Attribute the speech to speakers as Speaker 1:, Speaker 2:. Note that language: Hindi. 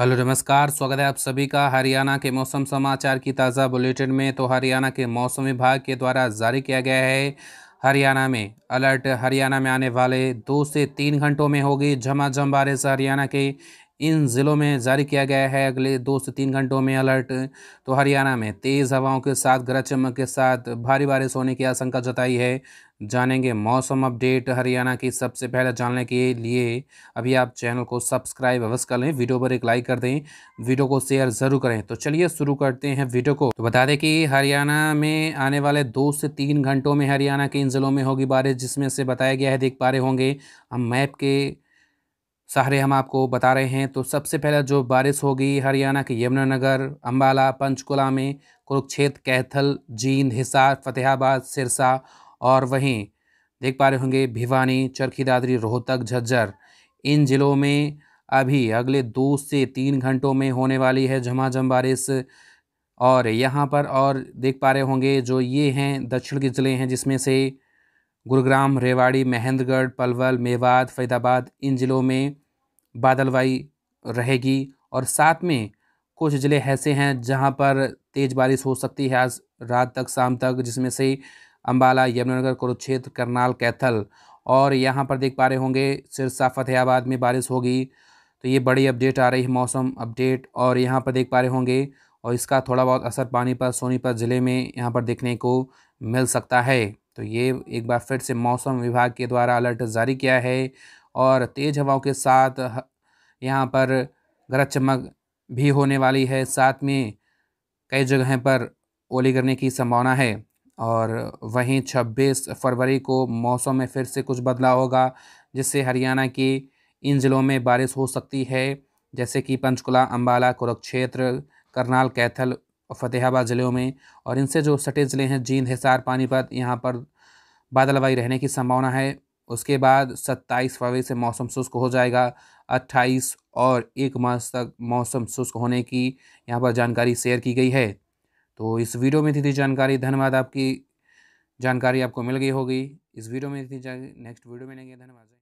Speaker 1: हेलो नमस्कार स्वागत है आप सभी का हरियाणा के मौसम समाचार की ताज़ा बुलेटिन में तो हरियाणा के मौसम विभाग के द्वारा जारी किया गया है हरियाणा में अलर्ट हरियाणा में आने वाले दो से तीन घंटों में होगी झमाझम बारिश हरियाणा के इन ज़िलों में जारी किया गया है अगले दो से तीन घंटों में अलर्ट तो हरियाणा में तेज़ हवाओं के साथ गरज चमक के साथ भारी बारिश होने की आशंका जताई है जानेंगे मौसम अपडेट हरियाणा की सबसे पहले जानने के लिए अभी आप चैनल को सब्सक्राइब अवश्य कर लें वीडियो पर एक लाइक कर दें वीडियो को शेयर ज़रूर करें तो चलिए शुरू करते हैं वीडियो को तो बता दें कि हरियाणा में आने वाले दो से तीन घंटों में हरियाणा के इन ज़िलों में होगी बारिश जिसमें से बताया गया है देख पा रहे होंगे हम मैप के सहारे हम आपको बता रहे हैं तो सबसे पहले जो बारिश होगी हरियाणा के यमुनानगर अम्बाला पंचकुला में कुरुक्षेत्र कैथल जींद हिसार फतेहाबाद सिरसा और वहीं देख पा रहे होंगे भिवानी चरखी दादरी रोहतक झज्जर इन ज़िलों में अभी अगले दो से तीन घंटों में होने वाली है झमाझम बारिश और यहाँ पर और देख पा रहे होंगे जो ये हैं दक्षिण के ज़िले हैं जिसमें से गुरुग्राम रेवाड़ी महेंद्रगढ़ पलवल मेवात फरीदाबाद इन ज़िलों में बादलवाई रहेगी और साथ में कुछ ज़िले ऐसे हैं जहां पर तेज़ बारिश हो सकती है आज रात तक शाम तक जिसमें से अम्बाला यमुनानगर कुरुक्षेत्र करनाल कैथल और यहाँ पर देख पा रहे होंगे सिरसा फतेहाबाद में बारिश होगी तो ये बड़ी अपडेट आ रही है मौसम अपडेट और यहाँ पर देख पा रहे होंगे और इसका थोड़ा बहुत असर पानीपत सोनीपत ज़िले में यहाँ पर देखने को मिल सकता है तो ये एक बार फिर से मौसम विभाग के द्वारा अलर्ट जारी किया है और तेज़ हवाओं के साथ यहाँ पर गरज चमक भी होने वाली है साथ में कई जगह पर ओले गिरने की संभावना है और वहीं 26 फरवरी को मौसम में फिर से कुछ बदलाव होगा जिससे हरियाणा के इन ज़िलों में बारिश हो सकती है जैसे कि पंचकुला अम्बाला कुरुक्षेत्र करनाल कैथल और फतेहाबाद ज़िलों में और इनसे जो सटे ज़िले हैं जींद हिसार पानीपत यहाँ पर बादलवाई रहने की संभावना है उसके बाद 27 फरवरी से मौसम शुष्क हो जाएगा 28 और एक मार्च तक मौसम शुष्क होने की यहाँ पर जानकारी शेयर की गई है तो इस वीडियो में थी जानकारी धन्यवाद आपकी जानकारी आपको मिल गई होगी इस वीडियो में थी नेक्स्ट वीडियो में लेंगे धन्यवाद